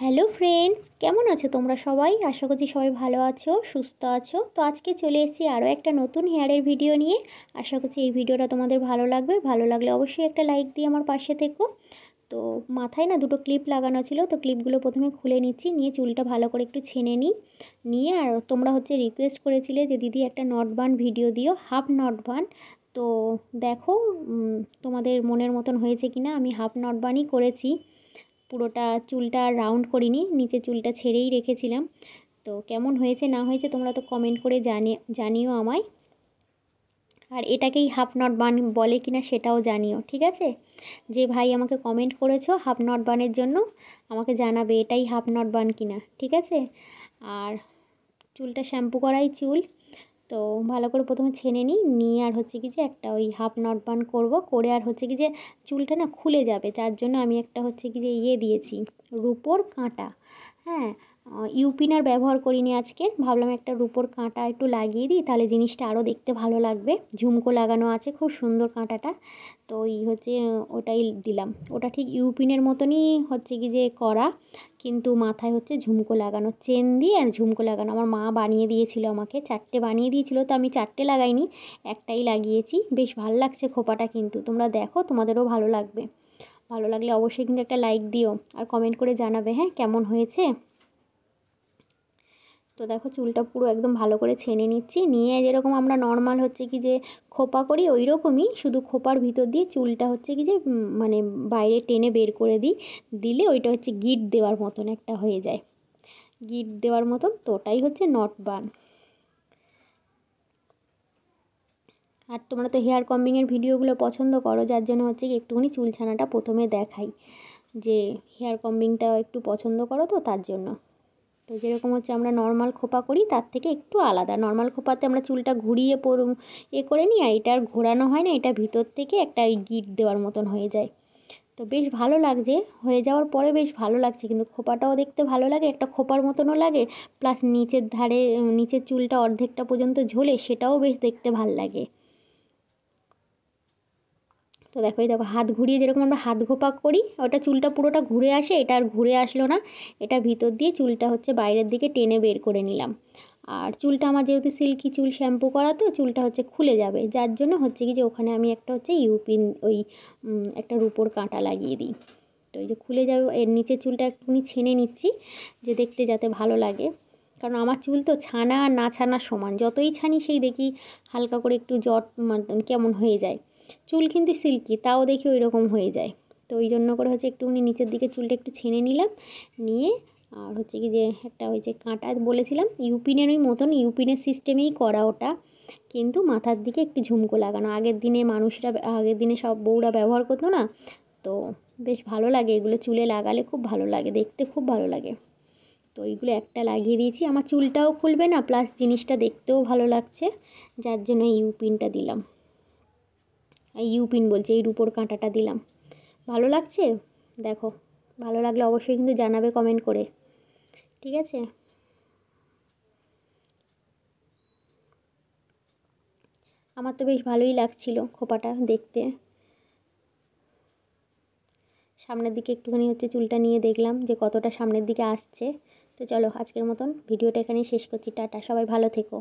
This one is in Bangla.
হ্যালো ফ্রেন্ডস কেমন আছো তোমরা সবাই আশা করছি সবাই ভালো আছো সুস্থ আছো তো আজকে চলে এসেছি আরও একটা নতুন হেয়ারের ভিডিও নিয়ে আশা করছি এই ভিডিওটা তোমাদের ভালো লাগবে ভালো লাগলে অবশ্যই একটা লাইক দিয়ে আমার পাশে থেকো তো মাথায় না দুটো ক্লিপ লাগানো ছিল তো ক্লিপগুলো প্রথমে খুলে নিচ্ছি নিয়ে চুলটা ভালো করে একটু ছেনে নিই নিয়ে আর তোমরা হচ্ছে রিকোয়েস্ট করেছিলে যে দিদি একটা নট বান ভিডিও দিও হাফ নট বান তো দেখো তোমাদের মনের মতন হয়েছে কিনা আমি হাফ নট বানই করেছি পুরোটা চুলটা রাউন্ড করিনি নিচে চুলটা ছেড়েই রেখেছিলাম তো কেমন হয়েছে না হয়েছে তোমরা তো কমেন্ট করে জানিয়ে জানিও আমায় আর এটাকেই হাফ নট বান বলে কিনা সেটাও জানিও ঠিক আছে যে ভাই আমাকে কমেন্ট করেছো হাফ নট বানের জন্য আমাকে জানাবে এটাই হাফ নট বান কিনা ঠিক আছে আর চুলটা শ্যাম্পু করাই চুল তো ভালো করে প্রথমে ছেনে নিই নিয়ে আর হচ্ছে কি যে একটা ওই হাফ নট বান করবো করে আর হচ্ছে কি যে চুলটা না খুলে যাবে যার জন্য আমি একটা হচ্ছে কি যে ইয়ে দিয়েছি রুপোর কাঁটা হ্যাঁ ইউপিনার ব্যবহার করিনি আজকে ভাবলাম একটা রুপোর কাঁটা একটু লাগিয়ে দিই তাহলে জিনিসটা আরও দেখতে ভালো লাগবে ঝুমকো লাগানো আছে খুব সুন্দর কাঁটাটা তো এই হচ্ছে ওটাই দিলাম ওটা ঠিক ইউপিনের মতনই হচ্ছে কি যে করা কিন্তু মাথায় হচ্ছে ঝুমকো লাগানো চেন দিয়ে আর ঝুমকো লাগানো আমার মা বানিয়ে দিয়েছিল আমাকে চারটে বানিয়ে দিয়েছিল তো আমি চারটে লাগাইনি একটাই লাগিয়েছি বেশ ভালো লাগছে খোপাটা কিন্তু তোমরা দেখো তোমাদেরও ভালো লাগবে ভালো লাগলে অবশ্যই কিন্তু একটা লাইক দিও আর কমেন্ট করে জানাবে হ্যাঁ কেমন হয়েছে তো দেখো চুলটা পুরো একদম ভালো করে ছেনে নিচ্ছি নিয়ে যেরকম আমরা নর্মাল হচ্ছে কি যে খোপা করি ওই রকমই শুধু খোপার ভিতর দিয়ে চুলটা হচ্ছে কি যে মানে বাইরে টেনে বের করে দিই দিলে ওইটা হচ্ছে গিট দেওয়ার মতন একটা হয়ে যায় গিট দেওয়ার মতন তো ওটাই হচ্ছে নট বান আর তোমরা তো হেয়ার কম্বিংয়ের ভিডিওগুলো পছন্দ করো যার জন্য হচ্ছে কি একটুখানি চুল ছানাটা প্রথমে দেখাই যে হেয়ার কম্বিংটা একটু পছন্দ করো তো তার জন্য তো যেরকম হচ্ছে আমরা নর্মাল খোপা করি তার থেকে একটু আলাদা নর্মাল খোপাতে আমরা চুলটা ঘুরিয়ে পরু এ করে নিই আর এটা আর ঘোরানো হয় না এটা ভিতর থেকে একটা ওই গিট দেওয়ার মতন হয়ে যায় তো বেশ ভালো লাগছে হয়ে যাওয়ার পরে বেশ ভালো লাগছে কিন্তু খোপাটাও দেখতে ভালো লাগে একটা খোপার মতনও লাগে প্লাস নিচের ধারে নিচের চুলটা অর্ধেকটা পর্যন্ত ঝোলে সেটাও বেশ দেখতে ভাল লাগে তো দেখো এই দেখো হাত ঘুরিয়ে যেরকম আমরা হাত ঘোপা করি ওটা চুলটা পুরোটা ঘুরে আসে এটা আর ঘুরে আসলো না এটা ভিতর দিয়ে চুলটা হচ্ছে বাইরের দিকে টেনে বের করে নিলাম আর চুলটা আমার যেহেতু সিল্কি চুল শ্যাম্পু করা তো চুলটা হচ্ছে খুলে যাবে যার জন্য হচ্ছে কি যে ওখানে আমি একটা হচ্ছে ইউপিন ওই একটা রুপোর কাঁটা লাগিয়ে দিই তো এই যে খুলে যাবে এর নিচে চুলটা একটুখানি ছেনে নিচ্ছি যে দেখতে যাতে ভালো লাগে কারণ আমার চুল তো ছানা আর না ছানা সমান যতই ছানি সেই দেখি হালকা করে একটু জট মানে কেমন হয়ে যায় চুল কিন্তু সিল্কি তাও দেখি ওই রকম হয়ে যায় তো ওই জন্য করে হচ্ছে একটুখানি নিচের দিকে চুলটা একটু ছেনে নিলাম নিয়ে আর হচ্ছে কি যে একটা ওই যে কাঁটা বলেছিলাম ইউপিনের ওই মতন ইউপিনের সিস্টেমেই করা ওটা কিন্তু মাথার দিকে একটু ঝুমকো লাগানো আগের দিনে মানুষরা আগের দিনে সব বউরা ব্যবহার করতো না তো বেশ ভালো লাগে এগুলো চুলে লাগালে খুব ভালো লাগে দেখতে খুব ভালো লাগে তো এইগুলো একটা লাগিয়ে দিয়েছি আমার চুলটাও খুলবে না প্লাস জিনিসটা দেখতেও ভালো লাগছে যার জন্য ইউপিনটা দিলাম এই ইউপিন বলছে এই রুপোর কাঁটাটা দিলাম ভালো লাগছে দেখো ভালো লাগলে অবশ্যই কিন্তু জানাবে কমেন্ট করে ঠিক আছে আমার তো বেশ ভালোই লাগছিল খোপাটা দেখতে সামনের দিকে একটুখানি হচ্ছে চুলটা নিয়ে দেখলাম যে কতটা সামনের দিকে আসছে তো চলো আজকের মতন ভিডিওটা এখানেই শেষ করছি টাটা সবাই ভালো থেকো